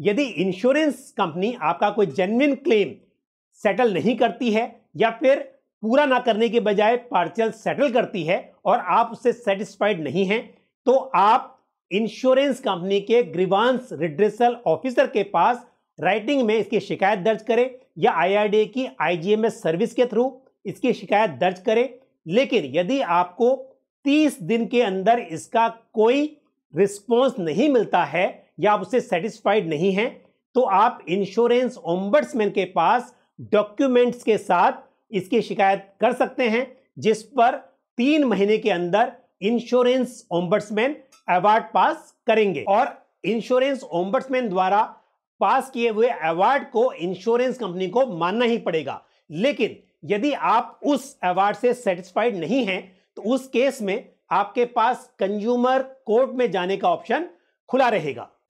यदि insurance company आपका कोई जेनविन क्लेम सेटल नहीं करती है या फिर पूरा ना करने के बजाय पार्शियल सेटल करती है और आप उससे सेटिस्फाइड नहीं हैं तो आप इंश्योरेंस कंपनी के ग्रीवांस रिड्रेसल ऑफिसर के पास राइटिंग में इसकी शिकायत दर्ज करें या आई की आई सर्विस के थ्रू इसकी शिकायत दर्ज करें लेकिन यदि आपको 30 दिन के अंदर इसका कोई रिस्पॉन्स नहीं मिलता है या आप उससे सेटिस्फाइड नहीं हैं तो आप इंश्योरेंस ओम्बर्ट्समैन के पास डॉक्यूमेंट्स के साथ इसकी शिकायत कर सकते हैं जिस पर तीन महीने के अंदर इंश्योरेंस ओम्बर्ट्समैन अवार्ड पास करेंगे और इंश्योरेंस ओम्बर्ट्समैन द्वारा पास किए हुए अवार्ड को इंश्योरेंस कंपनी को मानना ही पड़ेगा लेकिन यदि आप उस अवार्ड से सेटिस्फाइड नहीं हैं तो उस केस में आपके पास कंज्यूमर कोर्ट में जाने का ऑप्शन खुला रहेगा